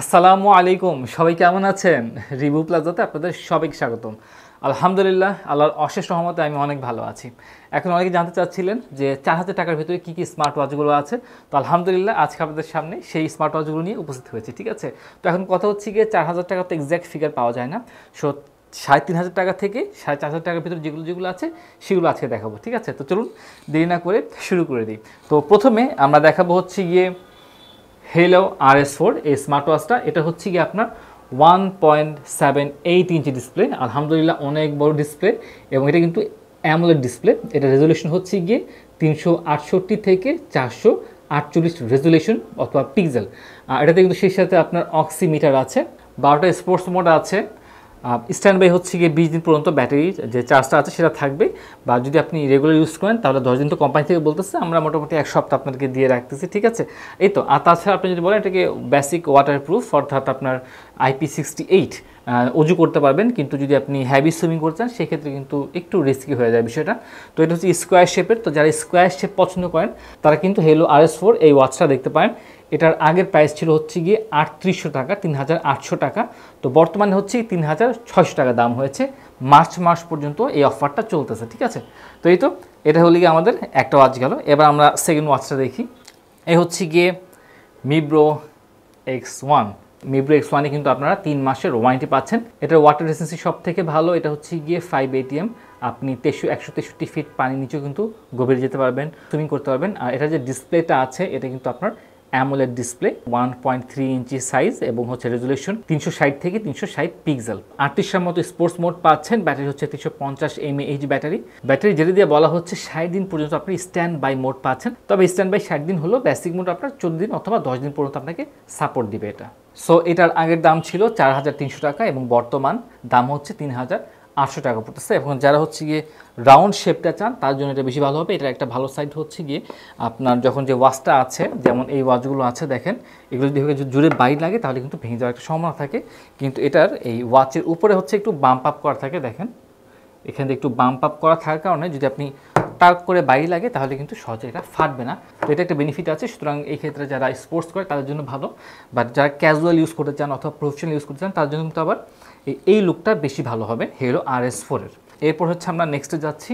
আসসালামু আলাইকুম সবাই কেমন আছেন রিভু প্লাজাতে আপনাদের সবাইকে স্বাগতম আলহামদুলিল্লাহ আল্লাহর অশেষ রহমতে আমি অনেক ভালো আছি এখন অনেকে জানতে চাচ্ছিলেন যে চার হাজার টাকার ভিতরে কী কী স্মার্ট ওয়াচগুলো আছে তো আলহামদুলিল্লাহ আজকে আপনাদের সামনে সেই স্মার্ট ওয়াচগুলো নিয়ে উপস্থিত হয়েছে ঠিক আছে তো এখন কথা হচ্ছে গিয়ে চার হাজার টাকা তো এক্স্যাক্ট ফিগার পাওয়া যায় না সো সাড়ে তিন হাজার টাকা থেকে সাড়ে চার হাজার টাকার ভিতরে যেগুলো যেগুলো আছে সেগুলো আজকে দেখাবো ঠিক আছে তো চলুন দেরি না করে শুরু করে দিই তো প্রথমে আমরা দেখাবো হচ্ছে গিয়ে হেলো আর এস ফোর এই স্মার্ট ওয়াচটা এটা হচ্ছে কি আপনার one point seven eight inch display আলহামদুলিল্লাহ অনেক বড় ডিসপ্লে এবং এটা কিন্তু অ্যামোলেড ডিসপ্লে এটা রেজলিউশন হচ্ছে গিয়ে তিনশো থেকে চারশো আটচল্লিশ রেজুলেশন অথবা পিক্সেল এটাতে কিন্তু সেই সাথে আপনার অক্সিমিটার আছে বারোটা স্পোর্টস মোড আছে স্ট্যান্ড বাই হচ্ছে গিয়ে বিশ দিন পর্যন্ত ব্যাটারি যে চার্জটা আছে সেটা থাকবে বা যদি আপনি রেগুলার ইউজ করেন তাহলে দশ দিন তো কোম্পানি থেকে বলতেছে আমরা মোটামুটি এক সপ্তাহ আপনাকে দিয়ে রাখতেছি ঠিক আছে এই তো আর তাছাড়া আপনি যদি বলেন এটাকে বেসিক ওয়াটারপ্রুফ অর্থাৎ আপনার আইপি সিক্সটি এইট অজু করতে পারবেন কিন্তু যদি আপনি হ্যাভি সুইমিং করছেন সেক্ষেত্রে কিন্তু একটু রিস্কি হয়ে যায় বিষয়টা তো এটা হচ্ছে স্কোয়ার শেপের তো যারা স্কোয়ার শেপ পছন্দ করেন তারা কিন্তু হেলো আর এস ফোর এই ওয়াচটা দেখতে পারেন এটার আগের প্রাইস ছিল হচ্ছে গিয়ে আটত্রিশশো টাকা তিন হাজার আটশো টাকা তো বর্তমানে হচ্ছে তিন হাজার ছয়শো টাকা দাম হয়েছে মার্চ মাস পর্যন্ত এই অফারটা চলতেছে ঠিক আছে তো এই তো এটা হলে গিয়ে আমাদের একটা ওয়াচ গেল এবার আমরা সেকেন্ড ওয়াচটা দেখি এই হচ্ছে গিয়ে Mibro X one Mibro X ওয়ানে কিন্তু আপনারা তিন মাসের ওয়ারেন্টি পাচ্ছেন এটার ওয়াটার রেসেন্সি সব থেকে ভালো এটা হচ্ছে গিয়ে ফাইভ এটিএম আপনি তেষো একশো তেষট্টি ফিট পানি নিচেও কিন্তু গভীরে যেতে পারবেন সুইমিং করতে পারবেন আর এটা যে ডিসপ্লেটা আছে এটা কিন্তু আপনার AMOLED display one point three inch size এবং হচ্ছে রেজুলেশন তিনশো ষাট থেকে তিনশো ষাট পিক্সেল আটত্রিশটার মতো স্পোর্টস মোড পাচ্ছেন ব্যাটারি হচ্ছে তিনশো পঞ্চাশ এমএএইচ ব্যাটারি ব্যাটারি যেটা দিয়ে বলা হচ্ছে ষাট দিন পর্যন্ত আপনি স্ট্যান্ড বাই মোড পাচ্ছেন তবে স্ট্যান্ড বাই ষাট দিন হলো বেসিক মোড আপনার চোদ্দ দিন অথবা দশ দিন পর্যন্ত আপনাকে সাপোর্ট দিবে এটা সো এটার আগের দাম ছিল চার হাজার তিনশো টাকা এবং বর্তমান দাম হচ্ছে তিন হাজার আটশো টাকা পড়তেছে এখন যারা হচ্ছে গিয়ে রাউন্ড শেপটা চান তার জন্য এটা বেশি ভালো হবে এটা একটা ভালো সাইড হচ্ছে গিয়ে আপনার যখন যে ওয়াচটা আছে যেমন এই ওয়াচগুলো আছে দেখেন এগুলো যদি জুড়ে বাইর লাগে তাহলে কিন্তু ভেঙে যাওয়ার একটা সম্ভাবনা থাকে কিন্তু এটার এই ওয়াচের উপরে হচ্ছে একটু বাম্প আপ করা থাকে দেখেন এখান থেকে একটু বাম্প আপ করা থাকার কারণে যদি আপনি টার্ক করে বাইরে লাগে তাহলে কিন্তু সহজে এটা ফাটবে না তো এটা একটা বেনিফিট আছে সুতরাং এই ক্ষেত্রে যারা স্পোর্টস করে তাদের জন্য ভালো বাট যারা ক্যাজুয়াল ইউজ করতে চান অথবা প্রফেশনাল ইউজ করতে চান তার জন্য কিন্তু আবার এই লুকটা বেশি ভালো হবে হিরো আর এস ফোরের এরপর হচ্ছে আমরা নেক্সটে যাচ্ছি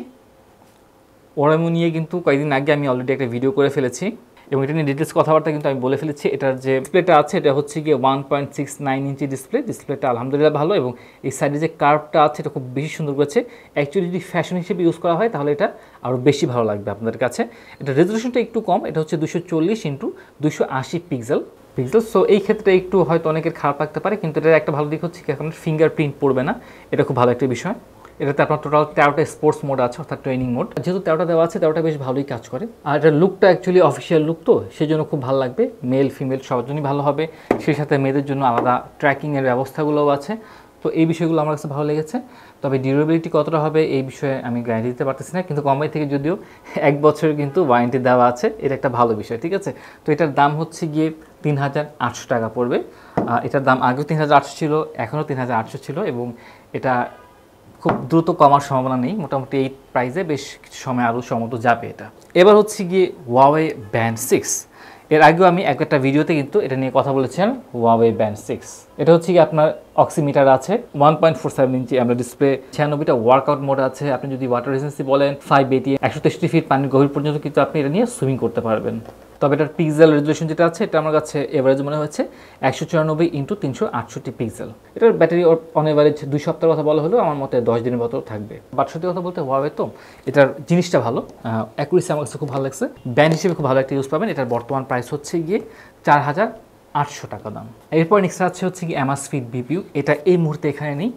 ওরামো নিয়ে কিন্তু কয়েকদিন আগে আমি অলরেডি একটা ভিডিও করে ফেলেছি এবং এটা নিয়ে ডিটেলস কথাবার্তা কিন্তু আমি বলে ফেলেছি এটার যে ডিসপ্লেটা আছে এটা হচ্ছে গিয়ে one point six nine inch display ডিসপ্লেটা আলহামদুলিল্লাহ ভালো এবং এই সাইডে যে কার্ভটা আছে এটা খুব বেশি সুন্দর করেছে অ্যাকচুয়ালি যদি ফ্যাশন হিসেবে ইউজ করা হয় তাহলে এটা আরও বেশি ভালো লাগবে আপনাদের কাছে এটা রেজলিউশনটা একটু কম এটা হচ্ছে দুশো চল্লিশ ইন্টু দুশো আশি পিক্সেল পিক্সেল সো এই ক্ষেত্রে একটু হয়তো অনেকের খারাপ লাগতে পারে কিন্তু এটার একটা ভালো দিক হচ্ছে কি আপনার ফিঙ্গারপ্রিন্ট পড়বে না এটা খুব ভালো একটা বিষয় এটাতে আপনার টোটাল তেরোটা স্পোর্টস মোড আছে অর্থাৎ ট্রেনিং মোড যেহেতু তেরোটা দেওয়া আছে তেরোটা বেশ ভালোই কাজ করে আর এটার লুকটা অ্যাকচুয়ালি অফিসিয়াল লুক তো সেই জন্য খুব ভালো লাগবে মেল ফিমেল সবার জন্যই ভালো হবে সেই সাথে মেয়েদের জন্য আলাদা ট্র্যাকিংয়ের ব্যবস্থাগুলোও আছে তো এই বিষয়গুলো আমার কাছে ভালো লেগেছে তবে ডিউরেবিলিটি কতটা হবে এই বিষয়ে আমি গ্যারান্টি দিতে পারতেছি না কিন্তু কোম্পানি থেকে যদিও এক বছরের কিন্তু ওয়ারেন্টি দেওয়া আছে এটা একটা ভালো বিষয় ঠিক আছে তো এটার দাম হচ্ছে গিয়ে তিন হাজার আটশো টাকা পড়বে এটার দাম আগেও তিন হাজার ছিল এখনও তিন হাজার আটশো ছিল এবং এটা খুব দ্রুত কমার সম্ভাবনা নেই মোটামুটি এই প্রাইসে বেশ কিছু সময় আরও সমত যাবে এটা এবার হচ্ছে গিয়ে ওয়াওয়ে ব্যান্ড সিক্স এর আগেও আমি এক একটা ভিডিওতে কিন্তু এটা নিয়ে কথা বলেছেন ওয়াওয়ে ব্যান্ড সিক্স এটা হচ্ছে কি আপনার অক্সিমিটার আছে one point four seven inch আমরা ডিসপ্লে ছিয়ানব্বইটা ওয়ার্কআউট মোড আছে আপনি যদি ওয়াটার রেসেন্সি বলেন ফাইভ এটি একশো তেষট্টি ফিট পানির গভীর পর্যন্ত কিন্তু আপনি এটা নিয়ে সুইমিং করতে পারবেন তবে এটার পিক্সেল রেজুলেশন যেটা আছে এটা আমার কাছে এভারেজ মনে হয়েছে একশো চুরানব্বই ইন্টু তিনশো আটষট্টি পিক্সেল এটার ব্যাটারি অন এভারেজ দুই সপ্তাহের কথা বলা হলো আমার মতে দশ দিনের মতো থাকবে বাট সত্যি কথা বলতে হওয়া তো এটার জিনিসটা ভালো অ্যাকুরেসি আমার কাছে খুব ভালো লাগছে ব্যান্ড হিসেবে খুব ভালো একটা ইউজ পাবেন এটার বর্তমান প্রাইস হচ্ছে গিয়ে চার হাজার আটশো টাকা দাম এরপর নেক্সট আছে হচ্ছে কি অ্যামাসফিট বিপিউ এটা এই মুহূর্তে এখানে নেই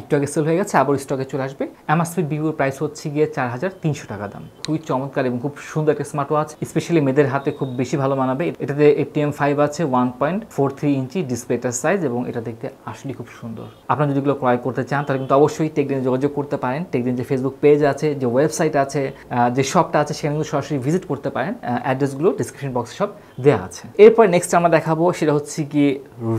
একটু আগে সেল হয়ে গেছে আবার স্টকে চলে আসবে অ্যামাসফিট বিপিউর প্রাইস হচ্ছে গিয়ে চার হাজার তিনশো টাকা দাম খুবই চমৎকার এবং খুব সুন্দর একটা স্মার্ট ওয়াচ স্পেশালি মেয়েদের হাতে খুব বেশি ভালো মানাবে এটাতে এটিএম ফাইভ আছে one point four three inch ডিসপ্লেটার সাইজ এবং এটা দেখতে আসলে খুব সুন্দর আপনারা যদি এগুলো ক্রয় করতে চান তাহলে কিন্তু অবশ্যই টেকদিনে যোগাযোগ করতে পারেন টেকদিন যে ফেসবুক পেজ আছে যে ওয়েবসাইট আছে যে শপটা আছে সেখানে কিন্তু সরাসরি ভিজিট করতে পারেন অ্যাড্রেসগুলো ডিসক্রিপশন বক্সে সব দেওয়া আছে এরপর নেক্সট আমরা দেখাবো সেটা হচ্ছে গিয়ে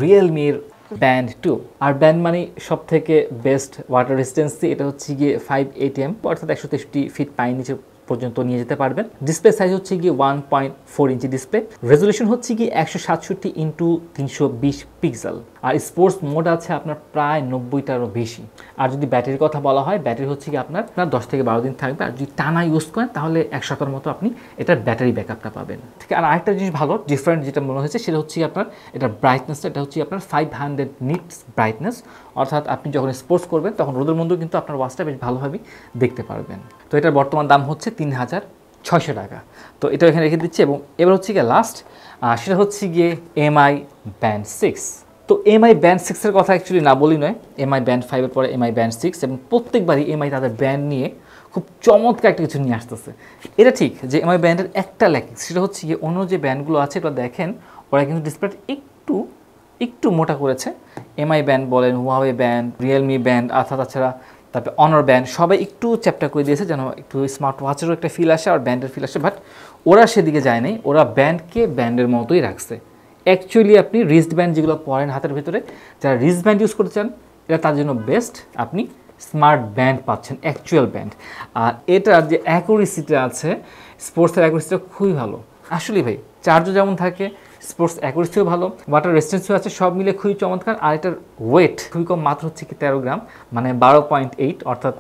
রিয়েলমির ব্যান্ড টু আর ব্যান্ড মানে সব থেকে বেস্ট ওয়াটার রেসিস্টেন্সি এটা হচ্ছে গিয়ে ফাইভ এটিএম অর্থাৎ একশো তেষট্টি ফিট পাই নিচে পর্যন্ত নিয়ে যেতে পারবেন ডিসপ্লে সাইজ হচ্ছে গিয়ে one point four inch display resolution হচ্ছে গিয়ে একশো সাতষট্টি ইন্টু তিনশো বিশ পিক্সেল আর স্পোর্টস মোড আছে আপনার প্রায় নব্বইটারও বেশি আর যদি ব্যাটারির কথা বলা হয় ব্যাটারি হচ্ছে কি আপনার আপনার দশ থেকে বারো দিন থাকবে আর যদি টানা ইউজ করেন তাহলে এক সপ্তাহের মতো আপনি এটার ব্যাটারি ব্যাকআপটা পাবেন ঠিক আর আরেকটা জিনিস ভালো ডিফারেন্ট যেটা মনে হয়েছে সেটা হচ্ছে আপনার এটার ব্রাইটনেসটা এটা হচ্ছে আপনার ফাইভ হান্ড্রেড নিটস ব্রাইটনেস অর্থাৎ আপনি যখন স্পোর্টস করবেন তখন রোদের মধ্যেও কিন্তু আপনার ওয়াচটা বেশ ভালোভাবেই দেখতে পারবেন তো এটার বর্তমান দাম হচ্ছে তিন হাজার ছয়শো টাকা তো এটা এখানে রেখে দিচ্ছে এবং এবার হচ্ছে গিয়ে লাস্ট সেটা হচ্ছে গিয়ে এমআই ব্যান্ড সিক্স তো এমআই ব্যান্ড সিক্সের কথা অ্যাকচুয়ালি না বলি নয় এমআই ব্যান্ড ফাইভের পরে এমআই ব্যান্ড সিক্স এবং প্রত্যেকবারই এমআই তাদের ব্যান্ড নিয়ে খুব চমৎকার একটা কিছু নিয়ে আসতেছে এটা ঠিক যে এমআই ব্যান্ডের একটা ল্যাকিংস সেটা হচ্ছে গিয়ে অন্য যে ব্যান্ডগুলো আছে এগুলো দেখেন ওরা কিন্তু ডিসপ্লেটা একটু একটু মোটা করেছে এমআই ব্যান্ড বলেন হুয়াওয়ে ব্যান্ড রিয়েলমি ব্যান্ড আর তাছাড়া তারপরে অনার ব্যান্ড সবাই একটু চ্যাপ্টার করে দিয়েছে যেন একটু স্মার্ট ওয়াচেরও একটা ফিল আসে আর ব্যান্ডের ফিল আসে বাট ওরা সেদিকে যায় নাই ওরা ব্যান্ডকে ব্যান্ডের মতোই রাখছে অ্যাকচুয়ালি আপনি রিস্ট ব্যান্ড যেগুলো পরেন হাতের ভেতরে যারা রিস্ট ব্যান্ড ইউজ করতে চান এটা তার জন্য বেস্ট আপনি স্মার্ট ব্যান্ড পাচ্ছেন অ্যাকচুয়াল ব্যান্ড আর এটার যে অ্যাকুরেসিটা আছে স্পোর্টসের অ্যাকুরেসিটা খুবই ভালো আসলে ভাই চার্জও যেমন থাকে স্পোর্টস অ্যাকুরেসিও ভালো ওয়াটার রেসিস্টেন্সও আছে সব মিলে খুবই চমৎকার আর এটার ওয়েট খুবই কম মাত্র হচ্ছে কি তেরো গ্রাম মানে বারো পয়েন্ট এইট অর্থাৎ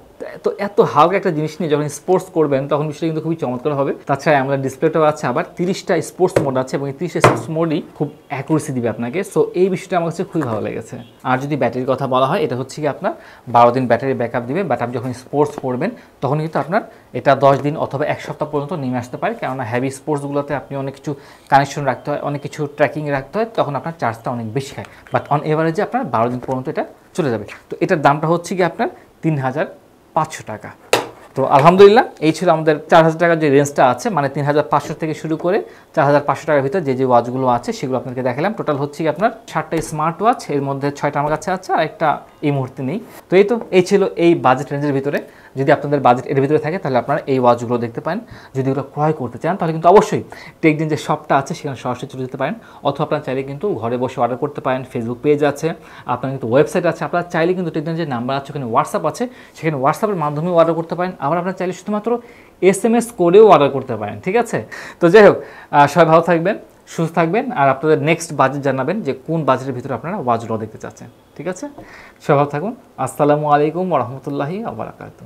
তো এত হালকা একটা জিনিস নিয়ে যখন স্পোর্টস করবেন তখন বিষয়টা কিন্তু খুবই চমৎকার হবে তাছাড়া আমাদের ডিসপ্লেটাও আছে আবার তিরিশটা স্পোর্টস মোড আছে এবং এই তিরিশটা স্পোর্টস মোডই খুব অ্যাকুরেসি দিবে আপনাকে সো এই বিষয়টা আমার কাছে খুবই ভালো লেগেছে আর যদি ব্যাটারির কথা বলা হয় এটা হচ্ছে কি আপনার বারো দিন ব্যাটারি ব্যাকআপ দিবে বাট আপনি যখন স্পোর্টস করবেন তখন কিন্তু আপনার এটা দশ দিন অথবা এক সপ্তাহ পর্যন্ত নেমে আসতে পারে কেননা হ্যাভি স্পোর্টসগুলোতে আপনি অনেক কিছু কানেকশন রাখতে হয় অনেক কিছু ট্র্যাকিং রাখতে হয় তখন আপনার চার্জটা অনেক বেশি খায় বাট অন এভারেজে আপনার বারো দিন পর্যন্ত এটা চলে যাবে তো এটার দামটা হচ্ছে কি আপনার তিন হাজার পাঁচশো টাকা তো আলহামদুলিল্লাহ এই ছিল আমাদের চার হাজার টাকার যে রেঞ্জটা আছে মানে তিন হাজার পাঁচশো থেকে শুরু করে চার হাজার পাঁচশো টাকার ভিতরে যে যে ওয়াচগুলো আছে সেগুলো আপনাকে দেখালাম টোটাল হচ্ছে কি আপনার ষাটটা স্মার্ট ওয়াচ এর মধ্যে ছয়টা আমার কাছে আছে আর একটা এই মুহূর্তে নেই তো এই তো এই ছিল এই বাজেট রেঞ্জের ভিতরে যদি আপনাদের বাজেট এর ভিতরে থাকে তাহলে আপনারা এই ওয়াচগুলো দেখতে পান যদি এগুলো ক্রয় করতে চান তাহলে কিন্তু অবশ্যই টেকদিন যে শপটা আছে সেখানে সরাসরি চলে যেতে পারেন অথবা আপনারা চাইলে কিন্তু ঘরে বসে অর্ডার করতে পারেন ফেসবুক পেজ আছে আপনার কিন্তু ওয়েবসাইট আছে আপনারা চাইলে কিন্তু টেকদিন যে নাম্বার আছে ওখানে হোয়াটসঅ্যাপ আছে সেখানে হোয়াটসঅ্যাপের মাধ্যমে অর্ডার করতে পারেন আবার আপনারা চাইলে শুধুমাত্র এস এম এস করেও অর্ডার করতে পারেন ঠিক আছে তো যাই হোক সবাই ভালো থাকবেন সুস্থ থাকবেন আর আপনাদের নেক্সট বাজেট জানাবেন যে কোন বাজেটের ভিতরে আপনারা ওয়াজগুলো দেখতে চাচ্ছেন ঠিক আছে সবাই থাকুন আসসালামু আলাইকুম রহমতুল্লাহি আবরাকাত